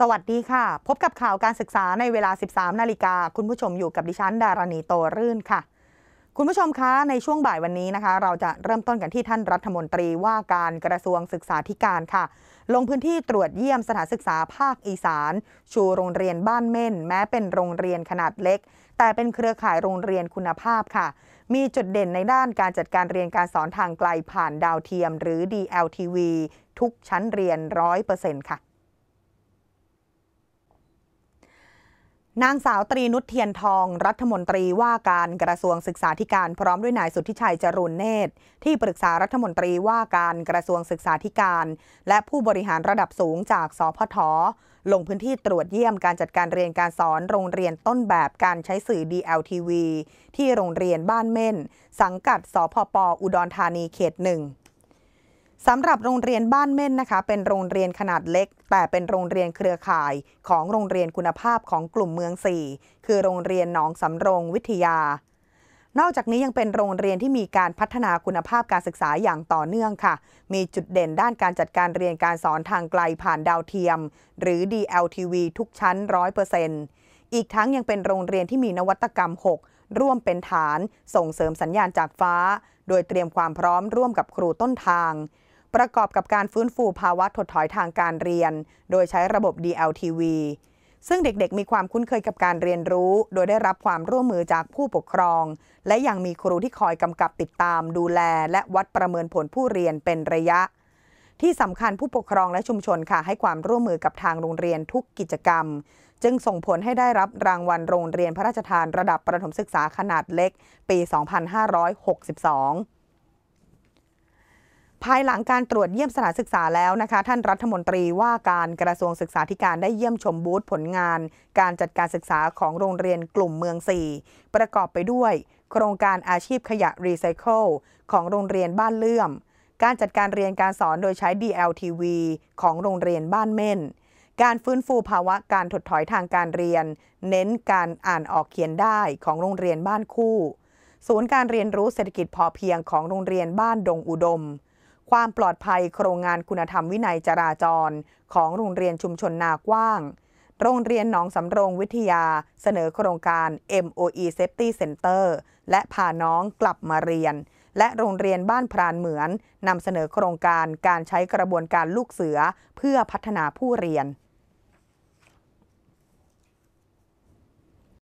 สวัสดีค่ะ พบกับข่าวการศึกษาในเวลา 13 นาฬิกา คุณผู้ชมอยู่กับดิฉันดารณีโตรื่นค่ะ คุณผู้ชมคะ ในช่วงบ่ายวันนี้นะคะ เราจะเริ่มต้นกันที่ท่านรัฐมนตรีว่าการกระทรวงศึกษาธิการค่ะ ลงพื้นที่ตรวจเยี่ยมสถานศึกษาภาคอีสานชูโรงเรียนบ้านเม่น แม้เป็นโรงเรียนขนาดเล็ก แต่เป็นเครือข่ายโรงเรียนคุณภาพค่ะ มีจุดเด่นในด้านการจัดการเรียนการสอนทางไกลผ่านดาวเทียมหรือ DLTV ทุกชั้นเรียน100%ค่ะนางสาวตรีนุชเทียนทองรัฐมนตรีว่าการกระทรวงศึกษาธิการพร้อมด้วยนายสุทธิชัยจรุนเนตร ที่ปรึกษารัฐมนตรีว่าการกระทรวงศึกษาธิการ และผู้บริหารระดับสูงจากสพทลงพื้นที่ตรวจเยี่ยมการจัดการเรียนการสอนโรงเรียนต้นแบบการใช้สื่อ DLTV ที่โรงเรียนบ้านเม่น สังกัดสพปอุดรธานีเขตหนึ่งสำหรับโรงเรียนบ้านเม่นนะคะ เป็นโรงเรียนขนาดเล็ก แต่เป็นโรงเรียนเครือข่ายของโรงเรียนคุณภาพของกลุ่มเมือง 4 คือโรงเรียนหนองสำโรงวิทยา นอกจากนี้ยังเป็นโรงเรียนที่มีการพัฒนาคุณภาพการศึกษาอย่างต่อเนื่องค่ะ มีจุดเด่นด้านการจัดการเรียนการสอนทางไกลผ่านดาวเทียม หรือ DLTV ทุกชั้น100%อีกทั้งยังเป็นโรงเรียนที่มีนวัตกรรม 6 ร่วมเป็นฐาน ส่งเสริมสัญญาณจากฟ้า โดยเตรียมความพร้อมร่วมกับครูต้นทางประกอบกับการฟื้นฟูภาวะถดถอยทางการเรียน โดยใช้ระบบ DLTV ซึ่งเด็กๆ มีความคุ้นเคยกับการเรียนรู้ โดยได้รับความร่วมมือจากผู้ปกครอง และยังมีครูที่คอยกำกับติดตามดูแลและวัดประเมินผลผู้เรียนเป็นระยะ ที่สำคัญผู้ปกครองและชุมชนค่ะ ให้ความร่วมมือกับทางโรงเรียนทุกกิจกรรม จึงส่งผลให้ได้รับรางวัลโรงเรียนพระราชทานระดับประถมศึกษาขนาดเล็ก ปี 2562ภายหลังการตรวจเยี่ยมสถานศึกษาแล้วนะคะ ท่านรัฐมนตรีว่าการกระทรวงศึกษาธิการได้เยี่ยมชมบูธผลงาน การจัดการศึกษาของโรงเรียนกลุ่มเมือง 4 ประกอบไปด้วย โครงการอาชีพขยะรีไซเคิลของโรงเรียนบ้านเลื่อม การจัดการเรียนการสอนโดยใช้ DLTV ของโรงเรียนบ้านเม่น การฟื้นฟูภาวะการถดถอยทางการเรียน เน้นการอ่านออกเขียนได้ของโรงเรียนบ้านคู่ ศูนย์การเรียนรู้เศรษฐกิจพอเพียงของโรงเรียนบ้านดงอุดมความปลอดภัยโครงงานคุณธรรมวินัยจราจร ของโรงเรียนชุมชนนากว้าง โรงเรียนหนองสำโรงวิทยาเสนอโครงการ MOE Safety Center และพาน้องกลับมาเรียน และโรงเรียนบ้านพรานเหมือนนำเสนอโครงการการใช้กระบวนการลูกเสือเพื่อพัฒนาผู้เรียน